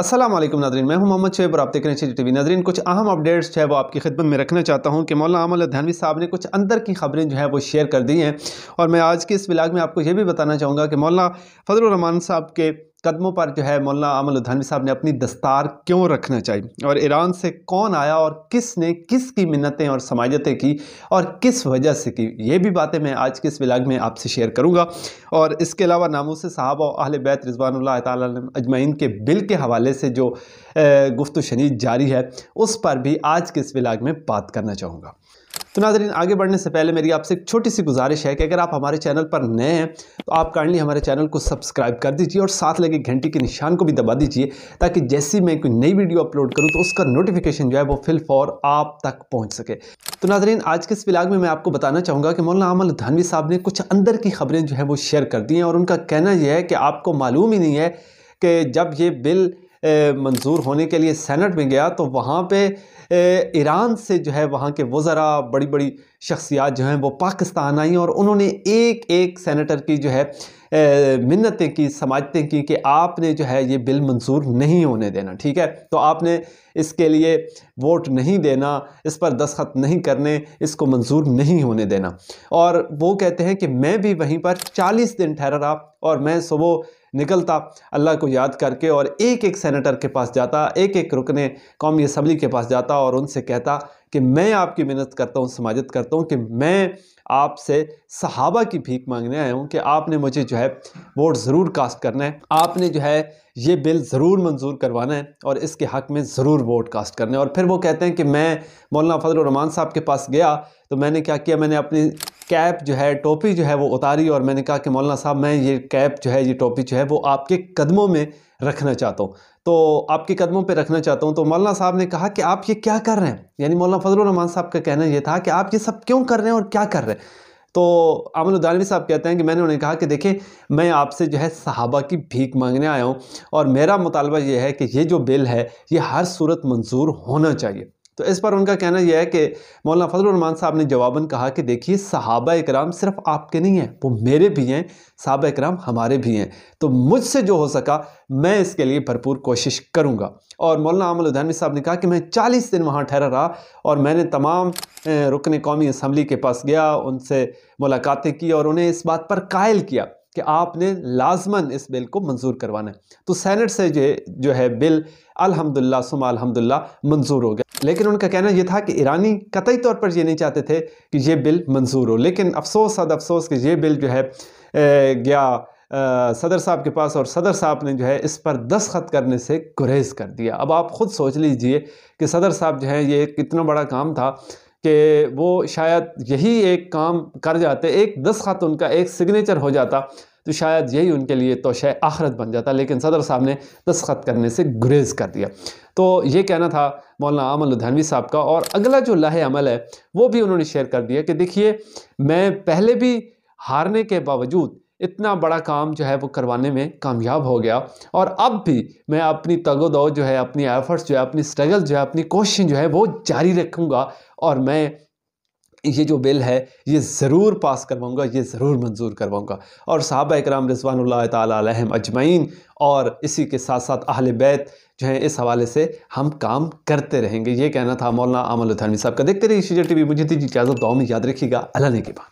Aslam Nadreen मैं हूं मोहम्मद शेब और आप देख रहे हैं शी टीवी नादरीन कुछ अहम अपडेट्स जो है वो आपकी खिदमत में रखना चाहता हूं कि मौलाना अमल धनवी साहब ने कुछ अंदर की खबरें जो है वो शेयर कर दी हैं और मैं आज के इस ब्लाग में आपको ये भी बताना चाहूँगा कि मौलाना फजल साहब के कदमों पर जो है मौलाना अमल उधानवी साहब ने अपनी दस्तार क्यों रखना चाहिए और ईरान से कौन आया और किसने किस की मिन्नतें और समाजतें की और किस वजह से की ये भी बातें मैं आज के इस विलाग में आपसे शेयर करूँगा और इसके अलावा नामूस साहब और अहल बैत रिजवान तजमैन के बिल के हवाले से जो गुफ्त शनीद जारी है उस पर भी आज के इस विलाग में बात करना चाहूँगा तो नाजरीन आगे बढ़ने से पहले मेरी आपसे एक छोटी सी गुजारिश है कि अगर आप हमारे चैनल पर नए हैं तो आप काइंडली हमारे चैनल को सब्सक्राइब कर दीजिए और साथ लगे घंटी के निशान को भी दबा दीजिए ताकि जैसे मैं कोई नई वीडियो अपलोड करूँ तो उसका नोटिफिकेशन जो है वो फिल फॉर आप तक पहुँच सके तो नाजरीन आज के इस ब्लाग में मैं आपको बताना चाहूँगा कि मौलाना अमल धानवी साहब ने कुछ अंदर की खबरें जो है वो शेयर कर दी हैं और उनका कहना यह है कि आपको मालूम ही नहीं है कि जब ये बिल मंजूर होने के लिए सेनेट में गया तो वहाँ पे ईरान से जो है वहाँ के वज़रा बड़ी बड़ी शख्सियात जो हैं वो पाकिस्तान आई और उन्होंने एक एक सेनेटर की जो है मिन्नतें की समाजतें की कि आपने जो है ये बिल मंजूर नहीं होने देना ठीक है तो आपने इसके लिए वोट नहीं देना इस पर दस्खत नहीं करने इसको मंजूर नहीं होने देना और वो कहते हैं कि मैं भी वहीं पर 40 दिन ठहरा रहा और मैं सुबह निकलता अल्लाह को याद करके और एक एक सेनेटर के पास जाता एक एक रुकने कौमी असम्बली के पास जाता और उनसे कहता कि मैं आपकी मेहनत करता हूँ समाजत करता हूँ कि मैं आपसे सहाबा की भीख मांगने आया हूँ कि आपने मुझे जो है वोट ज़रूर कास्ट करना है आपने जो है ये बिल ज़रूर मंजूर करवाना है और इसके हक़ में ज़रूर वोट कास्ट करना है और फिर वो कहते हैं कि मैं मौलाना फजल रमान साहब के पास गया तो मैंने क्या किया मैंने अपनी कैप जो है टोपी जो है वो उतारी और मैंने कहा कि मौलाना साहब मैं ये कैप जो है ये टोपी जो है वो आपके कदमों में रखना चाहता हूँ तो आपके कदमों पे रखना चाहता हूँ तो मौलाना साहब ने कहा कि आप ये क्या कर रहे हैं यानी मौलाना फजलरहमान साहब का कहना ये था कि आप ये सब क्यों कर रहे हैं और क्या कर रहे हैं तो अमन उदानवी साहब कहते हैं कि मैंने उन्हें कहा कि देखें मैं आपसे जो है सहाबा की भीख मांगने आया हूँ और मेरा मुतालबा ये है कि ये जो बिल है ये हर सूरत मंजूर होना चाहिए तो इस पर उनका कहना यह है कि मौलाना फजलरहमान साहब ने जवाबन कहा कि देखिए सहाबा इकराम सिर्फ आपके नहीं हैं वो मेरे भी हैं सहाबा इकराम हमारे भी हैं तो मुझसे जो हो सका मैं इसके लिए भरपूर कोशिश करूँगा और मौलाना अमल उदानवी साहब ने कहा कि मैं चालीस दिन वहाँ ठहरा रहा और मैंने तमाम रुकन कौमी असम्बली के पास गया उनसे मुलाकातें की और उन्हें इस बात पर कायल किया कि आपने लाजमन इस बिल को मंजूर करवाना है तो सैनट से जो जो है बिल अलहमदिल्ला सुमा अलहमदिल्ला मंजूर हो गया लेकिन उनका कहना यह था कि ईरानी कतई तौर पर यह नहीं चाहते थे कि यह बिल मंजूर हो लेकिन अफसोस अद अफसोस कि यह बिल जो है गया आ, सदर साहब के पास और सदर साहब ने जो है इस पर दस्तखत करने से गुरेज कर दिया अब आप ख़ुद सोच लीजिए कि सदर साहब जो है ये कितना बड़ा काम था कि वो शायद यही एक काम कर जाते एक दस ख़त उनका एक सिग्नेचर हो जाता तो शायद यही उनके लिए तोशे आखरत बन जाता लेकिन सदर साहब ने दस्खत करने से गुरेज कर दिया तो ये कहना था मौलाना अमल उधनवी साहब का और अगला जो लाहे अमल है वो भी उन्होंने शेयर कर दिया कि देखिए मैं पहले भी हारने के बावजूद इतना बड़ा काम जो है वो करवाने में कामयाब हो गया और अब भी मैं अपनी तगोदौ जो है अपनी एफर्ट्स जो है अपनी स्ट्रगल जो है अपनी कोशिश जो है वो जारी रखूँगा और मैं ये जो बिल है ये ज़रूर पास करवाऊँगा ये ज़रूर मंजूर करवाऊँगा और साहब कराम रजवान तहम अजमैन और इसी के साथ साथ अहल बैत जो है इस हवाले से हम काम करते रहेंगे ये कहना था मौलाना अमल उथानवी साहब का देखते रहिए शीजा टी वी मुझे दीजिए इजाज़त दो में याद रखिएगा अल्लाह ने के बाद